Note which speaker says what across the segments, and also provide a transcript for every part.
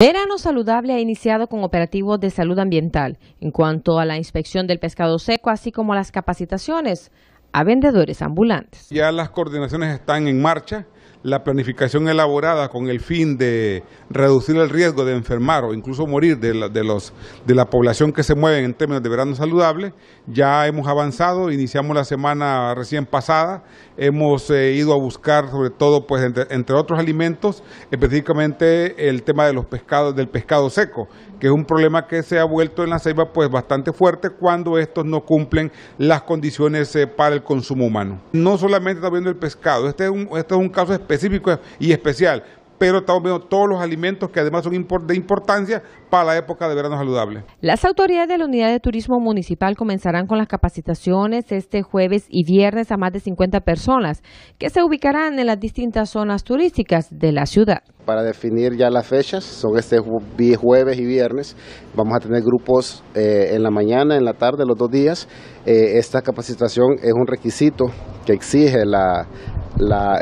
Speaker 1: Verano Saludable ha iniciado con operativos de salud ambiental en cuanto a la inspección del pescado seco, así como las capacitaciones a vendedores ambulantes.
Speaker 2: Ya las coordinaciones están en marcha la planificación elaborada con el fin de reducir el riesgo de enfermar o incluso morir de la, los, de la población que se mueve en términos de verano saludable, ya hemos avanzado, iniciamos la semana recién pasada, hemos eh, ido a buscar sobre todo, pues entre, otros alimentos, específicamente el tema de los pescados, del pescado seco, que es un problema que se ha vuelto en la ceiba pues bastante fuerte cuando estos no cumplen las condiciones eh, para el consumo humano. No solamente está viendo el pescado, este es un, este es un caso específico específico y especial, pero estamos viendo todos los alimentos que además son de importancia para la época de verano saludable.
Speaker 1: Las autoridades de la Unidad de Turismo Municipal comenzarán con las capacitaciones este jueves y viernes a más de 50 personas que se ubicarán en las distintas zonas turísticas de la ciudad.
Speaker 3: Para definir ya las fechas, son este jueves y viernes. Vamos a tener grupos eh, en la mañana, en la tarde, los dos días. Eh, esta capacitación es un requisito que exige la,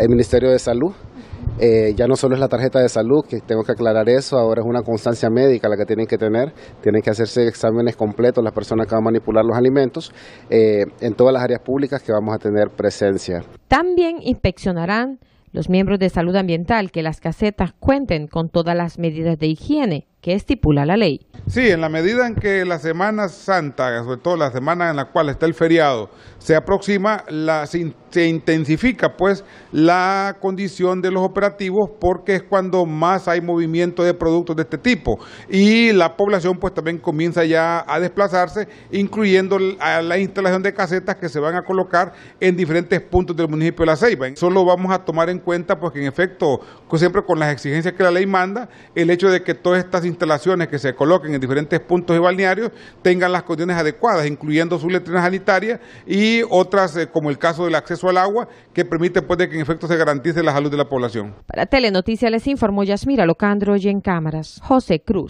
Speaker 3: el Ministerio de Salud. Eh, ya no solo es la tarjeta de salud, que tengo que aclarar eso, ahora es una constancia médica la que tienen que tener, tienen que hacerse exámenes completos las personas que van a manipular los alimentos eh, en todas las áreas públicas que vamos a tener presencia.
Speaker 1: También inspeccionarán los miembros de salud ambiental que las casetas cuenten con todas las medidas de higiene que estipula la ley.
Speaker 2: Sí, en la medida en que la Semana Santa, sobre todo la semana en la cual está el feriado, se aproxima, se, intensifica pues la condición de los operativos porque es cuando más hay movimiento de productos de este tipo y la población pues también comienza ya a desplazarse, incluyendo la instalación de casetas que se van a colocar en diferentes puntos del municipio de La Ceiba. Solo vamos a tomar en cuenta pues en efecto, siempre con las exigencias que la ley manda, el hecho de que todas estas instalaciones que se coloquen en diferentes puntos y balnearios tengan las condiciones adecuadas, incluyendo su letrina sanitaria y otras, eh, como el caso del acceso al agua, que permite pues, que en efecto se garantice la salud de la población.
Speaker 1: Para Telenoticias les informó Yasmira Locandro y en cámaras, José Cruz.